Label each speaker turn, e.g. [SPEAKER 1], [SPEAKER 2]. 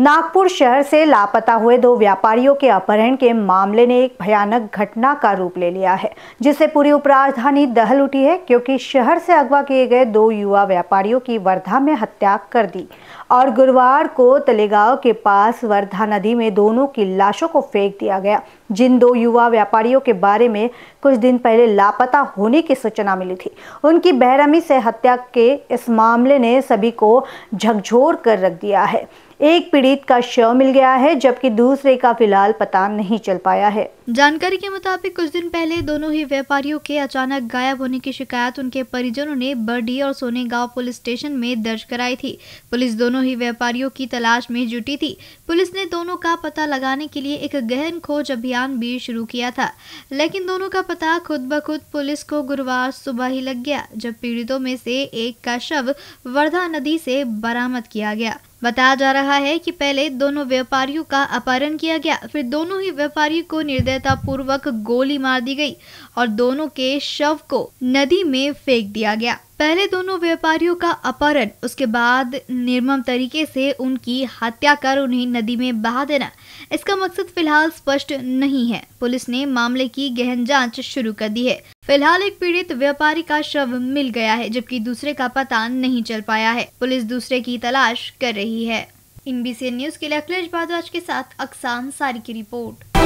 [SPEAKER 1] नागपुर शहर से लापता हुए दो व्यापारियों के अपहरण के मामले ने एक भयानक घटना का रूप ले लिया है जिससे पूरी उपराजधानी दहल उठी है क्योंकि शहर से अगवा किए गए दो युवा व्यापारियों की वर्धा में हत्या कर दी और गुरुवार को तलेगांव के पास वर्धा नदी में दोनों की लाशों को फेंक दिया गया जिन दो युवा व्यापारियों के बारे में कुछ दिन पहले लापता होने की सूचना मिली थी उनकी बहरमी से हत्या के इस मामले ने सभी को झकझोर कर रख दिया है एक पीड़ित का शव मिल गया है जबकि दूसरे का फिलहाल पता नहीं चल पाया है
[SPEAKER 2] जानकारी के मुताबिक कुछ दिन पहले दोनों ही व्यापारियों के अचानक गायब होने की शिकायत उनके परिजनों ने बर्डी और सोने गांव पुलिस स्टेशन में दर्ज कराई थी पुलिस दोनों ही व्यापारियों की तलाश में जुटी थी पुलिस ने दोनों का पता लगाने के लिए एक गहन खोज अभियान अभियान भी शुरू किया था लेकिन दोनों का पता खुद ब खुद पुलिस को गुरुवार सुबह ही लग गया जब पीड़ितों में से एक का शव वर्धा नदी से बरामद किया गया बताया जा रहा है कि पहले दोनों व्यापारियों का अपहरण किया गया फिर दोनों ही व्यापारियों को निर्दयता पूर्वक गोली मार दी गई और दोनों के शव को नदी में फेंक दिया गया पहले दोनों व्यापारियों का अपहरण उसके बाद निर्मम तरीके से उनकी हत्या कर उन्हें नदी में बहा देना इसका मकसद फिलहाल स्पष्ट नहीं है पुलिस ने मामले की गहन जांच शुरू कर दी है फिलहाल एक पीड़ित व्यापारी का शव मिल गया है जबकि दूसरे का पता नहीं चल पाया है पुलिस दूसरे की तलाश कर रही है इन बी न्यूज के लिए अखिलेश भारद्वाज के साथ अक्सान सारी की रिपोर्ट